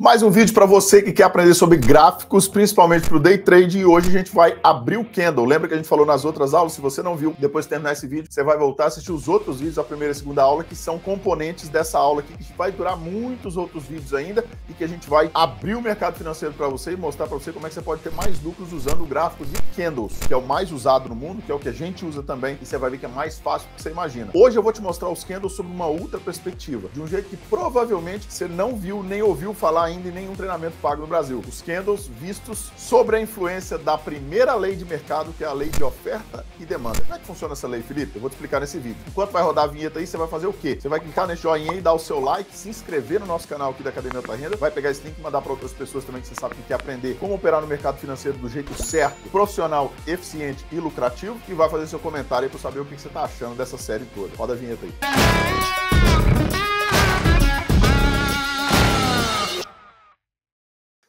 Mais um vídeo para você que quer aprender sobre gráficos, principalmente para o day trade. E hoje a gente vai abrir o candle. Lembra que a gente falou nas outras aulas? Se você não viu, depois de terminar esse vídeo, você vai voltar a assistir os outros vídeos, a primeira e segunda aula, que são componentes dessa aula aqui, que vai durar muitos outros vídeos ainda e que a gente vai abrir o mercado financeiro para você e mostrar para você como é que você pode ter mais lucros usando gráficos e candles, que é o mais usado no mundo, que é o que a gente usa também. E você vai ver que é mais fácil do que você imagina. Hoje eu vou te mostrar os candles sob uma outra perspectiva, de um jeito que provavelmente você não viu nem ouviu falar ainda em nenhum treinamento pago no Brasil. Os candles vistos sobre a influência da primeira lei de mercado, que é a lei de oferta e demanda. Como é que funciona essa lei, Felipe? Eu vou te explicar nesse vídeo. Enquanto vai rodar a vinheta aí, você vai fazer o quê? Você vai clicar nesse joinha e dar o seu like, se inscrever no nosso canal aqui da Academia Alta Renda, vai pegar esse link e mandar para outras pessoas também que você sabe que quer aprender como operar no mercado financeiro do jeito certo, profissional, eficiente e lucrativo e vai fazer seu comentário aí para saber o que você está achando dessa série toda. Roda a vinheta aí.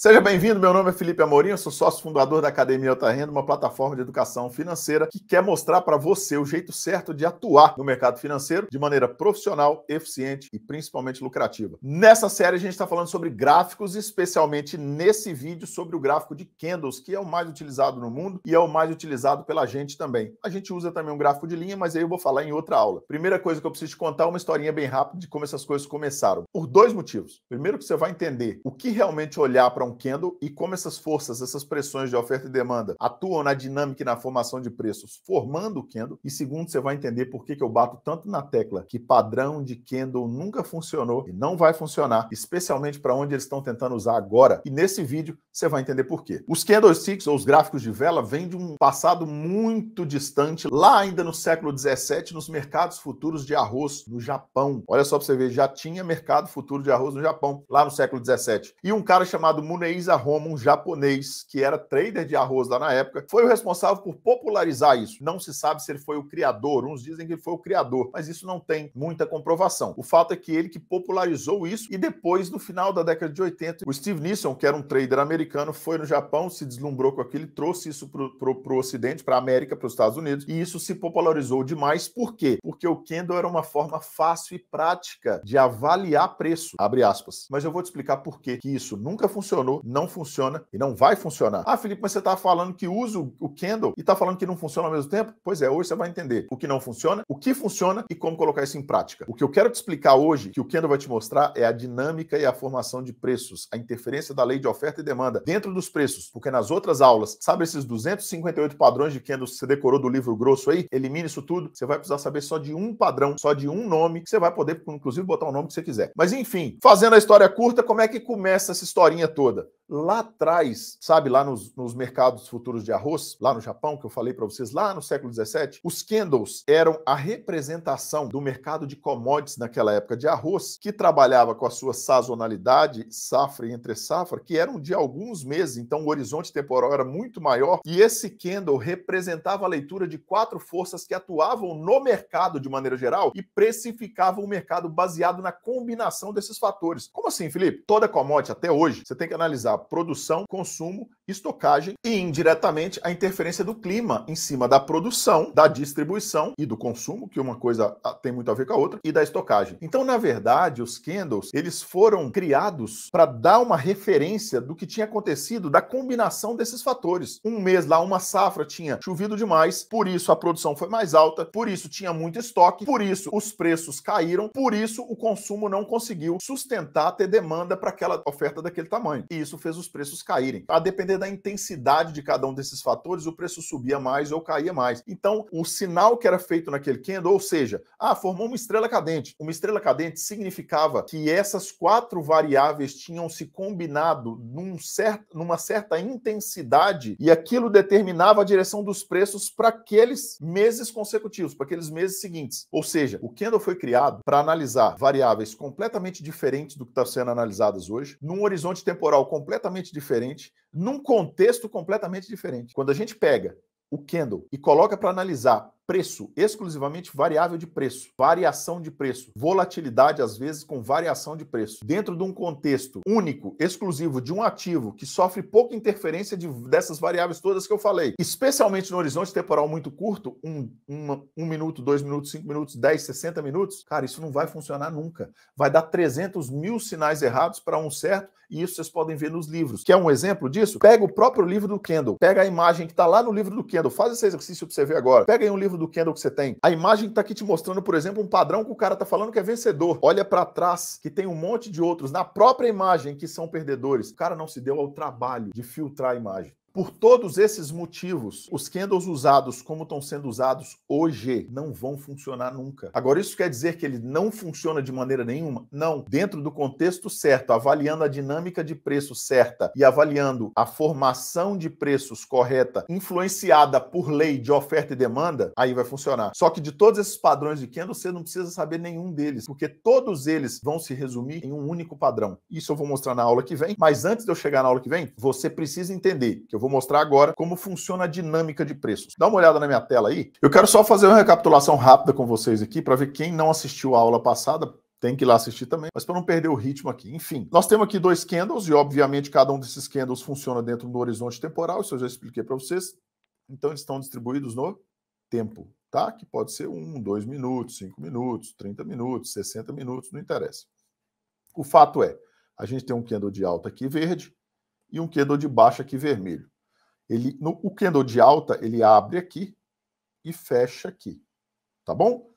Seja bem-vindo, meu nome é Felipe Amorim, eu sou sócio fundador da Academia Alta Renda, uma plataforma de educação financeira que quer mostrar para você o jeito certo de atuar no mercado financeiro de maneira profissional, eficiente e principalmente lucrativa. Nessa série a gente está falando sobre gráficos, especialmente nesse vídeo sobre o gráfico de candles, que é o mais utilizado no mundo e é o mais utilizado pela gente também. A gente usa também um gráfico de linha, mas aí eu vou falar em outra aula. Primeira coisa que eu preciso te contar é uma historinha bem rápida de como essas coisas começaram. Por dois motivos. Primeiro que você vai entender o que realmente olhar para um Kendall e como essas forças, essas pressões de oferta e demanda atuam na dinâmica e na formação de preços, formando o Kendall. E segundo, você vai entender por que, que eu bato tanto na tecla que padrão de Kendall nunca funcionou e não vai funcionar, especialmente para onde eles estão tentando usar agora. E nesse vídeo você vai entender por quê. Os candlesticks, ou os gráficos de vela, vêm de um passado muito distante, lá ainda no século 17, nos mercados futuros de arroz no Japão. Olha só para você ver, já tinha mercado futuro de arroz no Japão, lá no século 17. E um cara chamado Muneiz Roma, um japonês que era trader de arroz lá na época, foi o responsável por popularizar isso. Não se sabe se ele foi o criador, uns dizem que ele foi o criador, mas isso não tem muita comprovação. O fato é que ele que popularizou isso e depois, no final da década de 80, o Steve Nisson, que era um trader americano, foi no Japão, se deslumbrou com aquilo, trouxe isso para o Ocidente, para a América, para os Estados Unidos, e isso se popularizou demais. Por quê? Porque o Kendall era uma forma fácil e prática de avaliar preço, abre aspas. Mas eu vou te explicar por quê que isso nunca funcionou funcionou, não funciona e não vai funcionar. Ah, Felipe, mas você está falando que usa o Kendall e está falando que não funciona ao mesmo tempo? Pois é, hoje você vai entender o que não funciona, o que funciona e como colocar isso em prática. O que eu quero te explicar hoje, que o Kendall vai te mostrar, é a dinâmica e a formação de preços, a interferência da lei de oferta e demanda dentro dos preços, porque nas outras aulas, sabe esses 258 padrões de Kendall que você decorou do livro grosso aí? Elimine isso tudo, você vai precisar saber só de um padrão, só de um nome, que você vai poder, inclusive, botar o nome que você quiser. Mas enfim, fazendo a história curta, como é que começa essa historinha toda? toda. Lá atrás, sabe, lá nos, nos mercados futuros de arroz, lá no Japão, que eu falei para vocês, lá no século XVII, os candles eram a representação do mercado de commodities naquela época de arroz, que trabalhava com a sua sazonalidade, safra e entre safra, que eram de alguns meses, então o horizonte temporal era muito maior, e esse candle representava a leitura de quatro forças que atuavam no mercado de maneira geral e precificavam o mercado baseado na combinação desses fatores. Como assim, Felipe? Toda commodity até hoje, você tem que analisar analisar produção, consumo estocagem e indiretamente a interferência do clima em cima da produção, da distribuição e do consumo, que uma coisa ah, tem muito a ver com a outra, e da estocagem. Então, na verdade, os candles, eles foram criados para dar uma referência do que tinha acontecido da combinação desses fatores. Um mês lá, uma safra tinha chovido demais, por isso a produção foi mais alta, por isso tinha muito estoque, por isso os preços caíram, por isso o consumo não conseguiu sustentar ter demanda para aquela oferta daquele tamanho. E isso fez os preços caírem. A depender da intensidade de cada um desses fatores, o preço subia mais ou caía mais. Então, o sinal que era feito naquele candle, ou seja, ah, formou uma estrela cadente. Uma estrela cadente significava que essas quatro variáveis tinham se combinado num certo, numa certa intensidade e aquilo determinava a direção dos preços para aqueles meses consecutivos, para aqueles meses seguintes. Ou seja, o candle foi criado para analisar variáveis completamente diferentes do que está sendo analisadas hoje, num horizonte temporal completamente diferente, num contexto completamente diferente. Quando a gente pega o Kendall e coloca para analisar preço, exclusivamente variável de preço, variação de preço, volatilidade às vezes com variação de preço. Dentro de um contexto único, exclusivo de um ativo que sofre pouca interferência de, dessas variáveis todas que eu falei, especialmente no horizonte temporal muito curto, um, um um minuto, dois minutos, cinco minutos, dez, sessenta minutos, cara, isso não vai funcionar nunca. Vai dar 300 mil sinais errados para um certo e isso vocês podem ver nos livros. Quer um exemplo disso? Pega o próprio livro do Kendall, pega a imagem que está lá no livro do Kendall, faz esse exercício para você ver agora. Pega aí um livro do candle que você tem. A imagem está aqui te mostrando, por exemplo, um padrão que o cara está falando que é vencedor. Olha para trás, que tem um monte de outros na própria imagem que são perdedores. O cara não se deu ao trabalho de filtrar a imagem. Por todos esses motivos, os candles usados como estão sendo usados hoje não vão funcionar nunca. Agora, isso quer dizer que ele não funciona de maneira nenhuma? Não. Dentro do contexto certo, avaliando a dinâmica de preço certa e avaliando a formação de preços correta, influenciada por lei de oferta e demanda, aí vai funcionar. Só que de todos esses padrões de candle, você não precisa saber nenhum deles, porque todos eles vão se resumir em um único padrão. Isso eu vou mostrar na aula que vem, mas antes de eu chegar na aula que vem, você precisa entender que eu vou Vou mostrar agora como funciona a dinâmica de preços. Dá uma olhada na minha tela aí. Eu quero só fazer uma recapitulação rápida com vocês aqui para ver quem não assistiu a aula passada, tem que ir lá assistir também, mas para não perder o ritmo aqui. Enfim, nós temos aqui dois candles e, obviamente, cada um desses candles funciona dentro do horizonte temporal, isso eu já expliquei para vocês. Então, eles estão distribuídos no tempo, tá? Que pode ser um, dois minutos, cinco minutos, 30 minutos, 60 minutos, não interessa. O fato é, a gente tem um candle de alta aqui verde e um candle de baixa aqui vermelho. Ele, no, o candle de alta, ele abre aqui e fecha aqui, tá bom?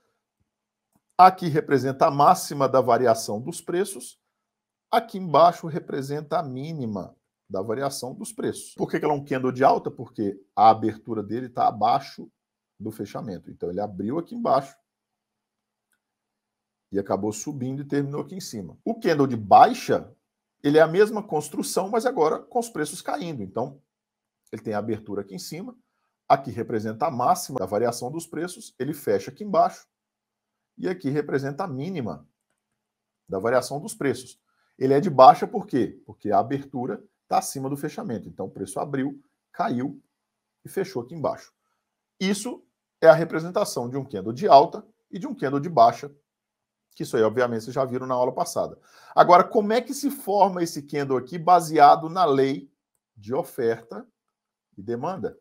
Aqui representa a máxima da variação dos preços, aqui embaixo representa a mínima da variação dos preços. Por que, que ela é um candle de alta? Porque a abertura dele está abaixo do fechamento. Então ele abriu aqui embaixo e acabou subindo e terminou aqui em cima. O candle de baixa, ele é a mesma construção, mas agora com os preços caindo. Então ele tem a abertura aqui em cima, aqui representa a máxima da variação dos preços, ele fecha aqui embaixo, e aqui representa a mínima da variação dos preços. Ele é de baixa por quê? Porque a abertura está acima do fechamento. Então o preço abriu, caiu e fechou aqui embaixo. Isso é a representação de um candle de alta e de um candle de baixa, que isso aí, obviamente, vocês já viram na aula passada. Agora, como é que se forma esse candle aqui baseado na lei de oferta e demanda.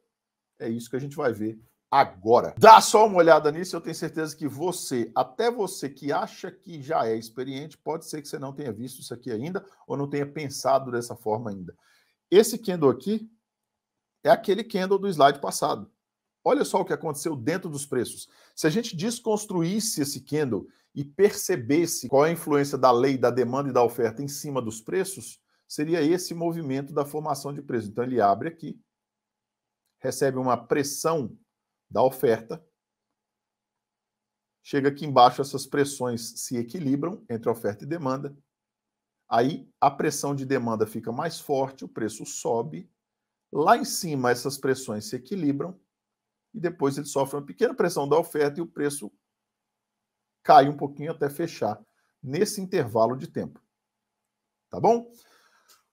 É isso que a gente vai ver agora. Dá só uma olhada nisso, eu tenho certeza que você, até você que acha que já é experiente, pode ser que você não tenha visto isso aqui ainda ou não tenha pensado dessa forma ainda. Esse candle aqui é aquele candle do slide passado. Olha só o que aconteceu dentro dos preços. Se a gente desconstruísse esse candle e percebesse qual é a influência da lei da demanda e da oferta em cima dos preços, seria esse movimento da formação de preço. Então ele abre aqui, recebe uma pressão da oferta. Chega aqui embaixo, essas pressões se equilibram entre oferta e demanda. Aí a pressão de demanda fica mais forte, o preço sobe. Lá em cima, essas pressões se equilibram e depois ele sofre uma pequena pressão da oferta e o preço cai um pouquinho até fechar nesse intervalo de tempo. Tá bom?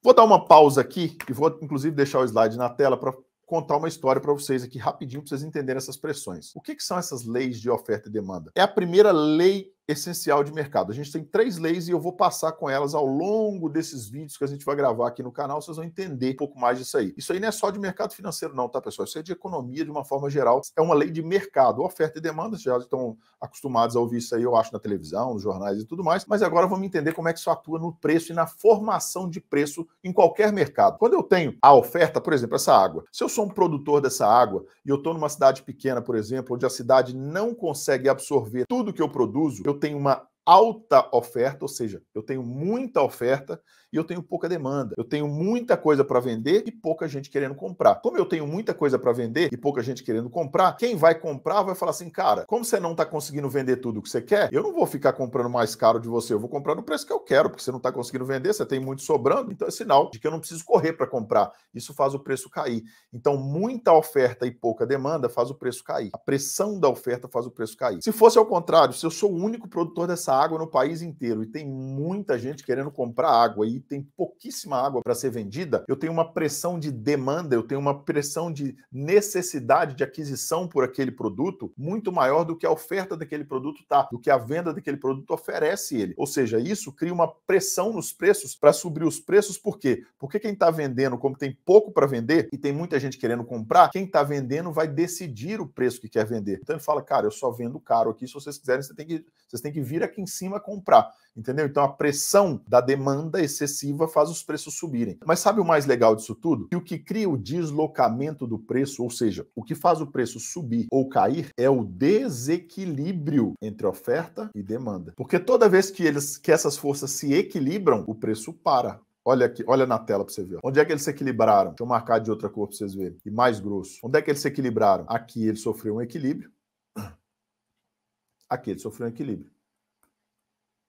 Vou dar uma pausa aqui e vou inclusive deixar o slide na tela para contar uma história para vocês aqui rapidinho para vocês entenderem essas pressões. O que, que são essas leis de oferta e demanda? É a primeira lei essencial de mercado. A gente tem três leis e eu vou passar com elas ao longo desses vídeos que a gente vai gravar aqui no canal, vocês vão entender um pouco mais disso aí. Isso aí não é só de mercado financeiro não, tá, pessoal? Isso é de economia de uma forma geral. É uma lei de mercado, oferta e demanda, já estão acostumados a ouvir isso aí, eu acho, na televisão, nos jornais e tudo mais, mas agora vamos entender como é que isso atua no preço e na formação de preço em qualquer mercado. Quando eu tenho a oferta, por exemplo, essa água, se eu sou um produtor dessa água e eu estou numa cidade pequena, por exemplo, onde a cidade não consegue absorver tudo que eu produzo, eu eu tenho uma alta oferta, ou seja, eu tenho muita oferta e eu tenho pouca demanda. Eu tenho muita coisa para vender e pouca gente querendo comprar. Como eu tenho muita coisa para vender e pouca gente querendo comprar, quem vai comprar vai falar assim: "Cara, como você não está conseguindo vender tudo o que você quer, eu não vou ficar comprando mais caro de você, eu vou comprar no preço que eu quero, porque você não está conseguindo vender, você tem muito sobrando, então é sinal de que eu não preciso correr para comprar. Isso faz o preço cair. Então, muita oferta e pouca demanda faz o preço cair. A pressão da oferta faz o preço cair. Se fosse ao contrário, se eu sou o único produtor dessa água no país inteiro e tem muita gente querendo comprar água e tem pouquíssima água para ser vendida, eu tenho uma pressão de demanda, eu tenho uma pressão de necessidade de aquisição por aquele produto muito maior do que a oferta daquele produto tá, do que a venda daquele produto oferece ele. Ou seja, isso cria uma pressão nos preços para subir os preços, por quê? Porque quem está vendendo, como tem pouco para vender e tem muita gente querendo comprar, quem está vendendo vai decidir o preço que quer vender. Então ele fala, cara, eu só vendo caro aqui, se vocês quiserem, vocês têm que, vocês têm que vir aqui em em cima comprar. Entendeu? Então a pressão da demanda excessiva faz os preços subirem. Mas sabe o mais legal disso tudo? Que o que cria o deslocamento do preço, ou seja, o que faz o preço subir ou cair, é o desequilíbrio entre oferta e demanda. Porque toda vez que, eles, que essas forças se equilibram, o preço para. Olha aqui, olha na tela para você ver. Onde é que eles se equilibraram? Deixa eu marcar de outra cor para vocês verem. E mais grosso. Onde é que eles se equilibraram? Aqui ele sofreu um equilíbrio. Aqui ele sofreu um equilíbrio.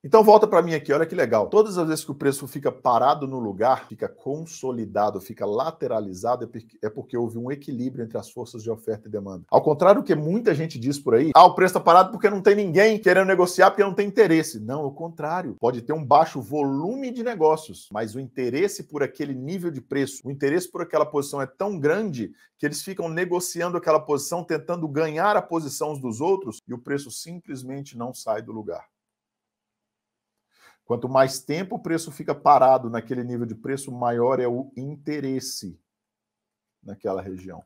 Então volta para mim aqui, olha que legal. Todas as vezes que o preço fica parado no lugar, fica consolidado, fica lateralizado, é, é porque houve um equilíbrio entre as forças de oferta e demanda. Ao contrário do que muita gente diz por aí, ah, o preço está parado porque não tem ninguém querendo negociar, porque não tem interesse. Não, o contrário. Pode ter um baixo volume de negócios, mas o interesse por aquele nível de preço, o interesse por aquela posição é tão grande que eles ficam negociando aquela posição, tentando ganhar a posição uns dos outros e o preço simplesmente não sai do lugar. Quanto mais tempo o preço fica parado naquele nível de preço, maior é o interesse naquela região.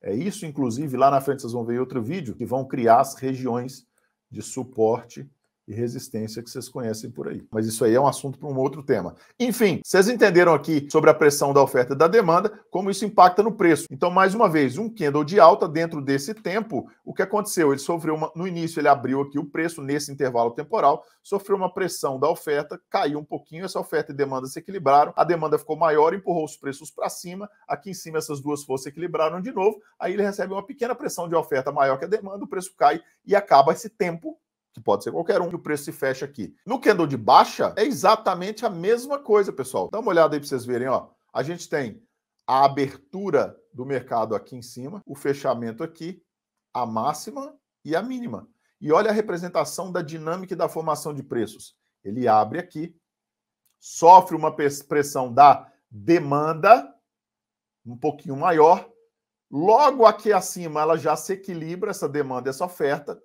É isso, inclusive, lá na frente vocês vão ver outro vídeo que vão criar as regiões de suporte e resistência que vocês conhecem por aí. Mas isso aí é um assunto para um outro tema. Enfim, vocês entenderam aqui sobre a pressão da oferta e da demanda, como isso impacta no preço. Então, mais uma vez, um candle de alta dentro desse tempo, o que aconteceu? Ele sofreu uma... no início ele abriu aqui o preço nesse intervalo temporal, sofreu uma pressão da oferta, caiu um pouquinho, essa oferta e demanda se equilibraram, a demanda ficou maior, empurrou os preços para cima, aqui em cima essas duas forças se equilibraram de novo, aí ele recebe uma pequena pressão de oferta maior que a demanda, o preço cai e acaba esse tempo que pode ser qualquer um, e o preço se fecha aqui. No candle de baixa, é exatamente a mesma coisa, pessoal. Dá uma olhada aí para vocês verem, ó. A gente tem a abertura do mercado aqui em cima, o fechamento aqui, a máxima e a mínima. E olha a representação da dinâmica e da formação de preços. Ele abre aqui, sofre uma pressão da demanda um pouquinho maior. Logo aqui acima, ela já se equilibra essa demanda, essa oferta,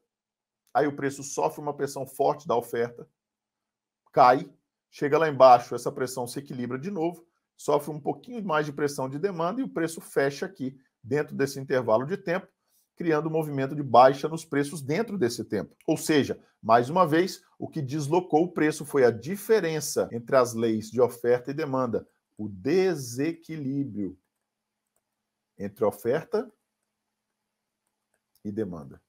aí o preço sofre uma pressão forte da oferta, cai, chega lá embaixo, essa pressão se equilibra de novo, sofre um pouquinho mais de pressão de demanda e o preço fecha aqui dentro desse intervalo de tempo, criando um movimento de baixa nos preços dentro desse tempo. Ou seja, mais uma vez, o que deslocou o preço foi a diferença entre as leis de oferta e demanda, o desequilíbrio entre oferta e demanda.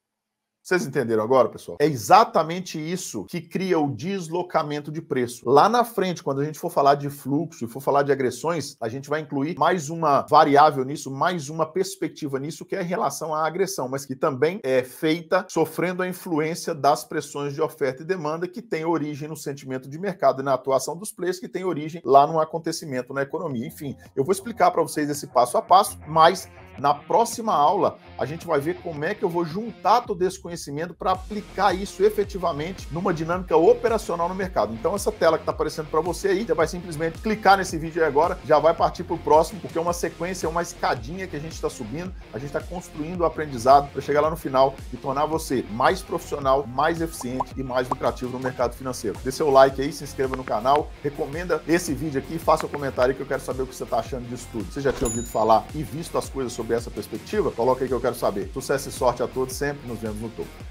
Vocês entenderam agora, pessoal? É exatamente isso que cria o deslocamento de preço. Lá na frente, quando a gente for falar de fluxo e for falar de agressões, a gente vai incluir mais uma variável nisso, mais uma perspectiva nisso, que é em relação à agressão, mas que também é feita sofrendo a influência das pressões de oferta e demanda que tem origem no sentimento de mercado e na atuação dos players, que tem origem lá no acontecimento na economia. Enfim, eu vou explicar para vocês esse passo a passo, mas na próxima aula a gente vai ver como é que eu vou juntar todo esse conhecimento conhecimento para aplicar isso efetivamente numa dinâmica operacional no mercado. Então, essa tela que está aparecendo para você aí, você vai simplesmente clicar nesse vídeo aí agora, já vai partir para o próximo, porque é uma sequência, é uma escadinha que a gente está subindo, a gente está construindo o aprendizado para chegar lá no final e tornar você mais profissional, mais eficiente e mais lucrativo no mercado financeiro. Dê seu like aí, se inscreva no canal, recomenda esse vídeo aqui e faça um comentário que eu quero saber o que você está achando disso tudo. Você já tinha ouvido falar e visto as coisas sobre essa perspectiva? Coloca aí que eu quero saber. Sucesso e sorte a todos sempre. Nos vemos no próximo Facebook